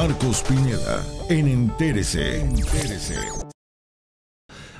Marcos Pineda en Entérese. Entérese.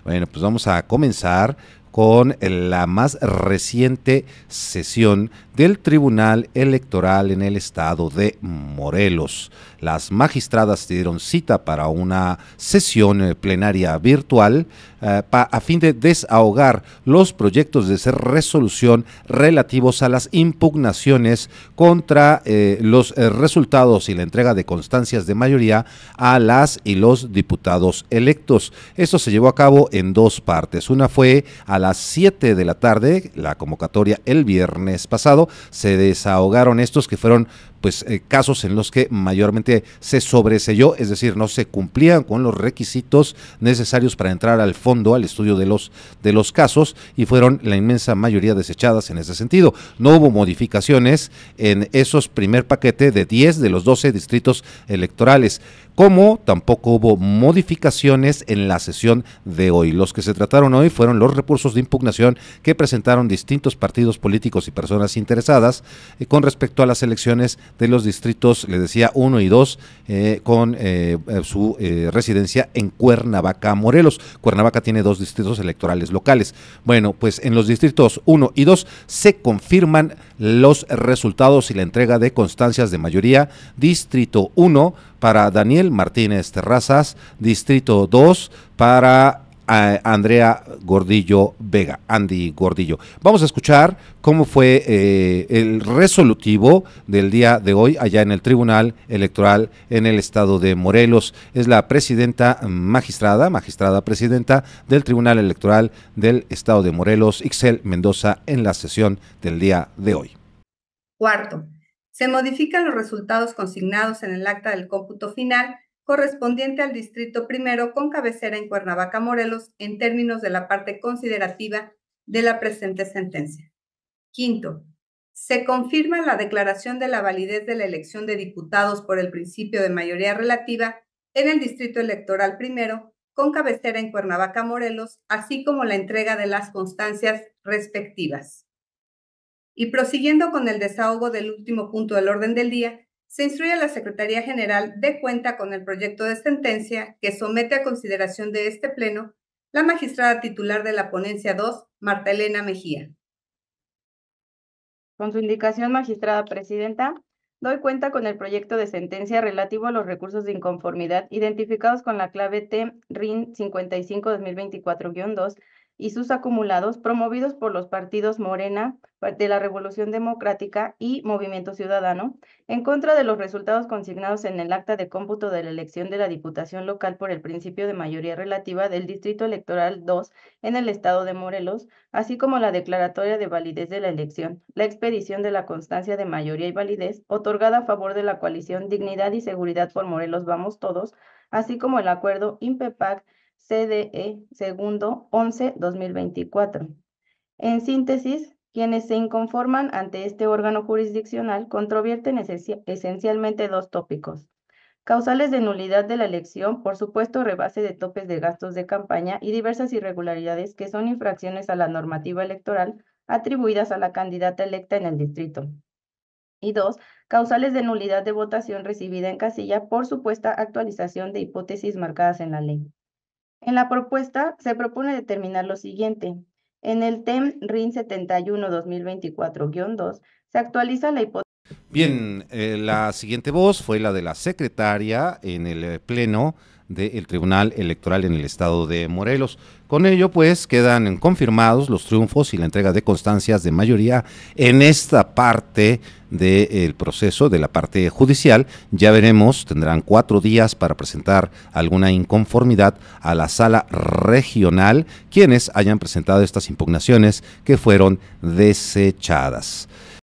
Bueno, pues vamos a comenzar con la más reciente sesión del Tribunal Electoral en el estado de Morelos. Las magistradas dieron cita para una sesión plenaria virtual eh, a fin de desahogar los proyectos de resolución relativos a las impugnaciones contra eh, los eh, resultados y la entrega de constancias de mayoría a las y los diputados electos. Esto se llevó a cabo en dos partes. Una fue a las 7 de la tarde, la convocatoria el viernes pasado, se desahogaron estos que fueron pues eh, casos en los que mayormente se sobreselló, es decir, no se cumplían con los requisitos necesarios para entrar al fondo, al estudio de los de los casos y fueron la inmensa mayoría desechadas en ese sentido. No hubo modificaciones en esos primer paquete de 10 de los 12 distritos electorales, como tampoco hubo modificaciones en la sesión de hoy. Los que se trataron hoy fueron los recursos de impugnación que presentaron distintos partidos políticos y personas interesadas eh, con respecto a las elecciones de los distritos, les decía, 1 y 2, eh, con eh, su residencia en Cuernavaca, Morelos. Cuernavaca tiene dos distritos electorales locales. Bueno, pues en los distritos 1 y 2 se confirman los resultados y la entrega de constancias de mayoría. Distrito 1 para Daniel Martínez Terrazas, distrito 2 para Andrea Gordillo Vega, Andy Gordillo. Vamos a escuchar cómo fue eh, el resolutivo del día de hoy allá en el Tribunal Electoral en el estado de Morelos. Es la presidenta magistrada, magistrada presidenta del Tribunal Electoral del estado de Morelos, Ixel Mendoza, en la sesión del día de hoy. Cuarto, se modifican los resultados consignados en el acta del cómputo final correspondiente al Distrito Primero con cabecera en Cuernavaca, Morelos, en términos de la parte considerativa de la presente sentencia. Quinto, se confirma la declaración de la validez de la elección de diputados por el principio de mayoría relativa en el Distrito Electoral Primero con cabecera en Cuernavaca, Morelos, así como la entrega de las constancias respectivas. Y prosiguiendo con el desahogo del último punto del orden del día, se instruye a la Secretaría General de cuenta con el proyecto de sentencia que somete a consideración de este Pleno la magistrada titular de la ponencia 2, Marta Elena Mejía. Con su indicación, magistrada presidenta, doy cuenta con el proyecto de sentencia relativo a los recursos de inconformidad identificados con la clave T RIN 55-2024-2 y sus acumulados promovidos por los partidos Morena, de la Revolución Democrática y Movimiento Ciudadano, en contra de los resultados consignados en el acta de cómputo de la elección de la Diputación Local por el principio de mayoría relativa del Distrito Electoral 2 en el Estado de Morelos, así como la declaratoria de validez de la elección, la expedición de la constancia de mayoría y validez otorgada a favor de la coalición Dignidad y Seguridad por Morelos Vamos Todos, así como el acuerdo INPEPAC CDE segundo 11-2024. En síntesis, quienes se inconforman ante este órgano jurisdiccional controvierten esencialmente dos tópicos. Causales de nulidad de la elección, por supuesto, rebase de topes de gastos de campaña y diversas irregularidades que son infracciones a la normativa electoral atribuidas a la candidata electa en el distrito. Y dos, causales de nulidad de votación recibida en casilla por supuesta actualización de hipótesis marcadas en la ley. En la propuesta se propone determinar lo siguiente. En el TEM RIN 71-2024-2 se actualiza la hipótesis. Bien, eh, la siguiente voz fue la de la secretaria en el eh, Pleno del Tribunal Electoral en el estado de Morelos. Con ello, pues, quedan confirmados los triunfos y la entrega de constancias de mayoría en esta parte del proceso, de la parte judicial. Ya veremos, tendrán cuatro días para presentar alguna inconformidad a la sala regional, quienes hayan presentado estas impugnaciones que fueron desechadas.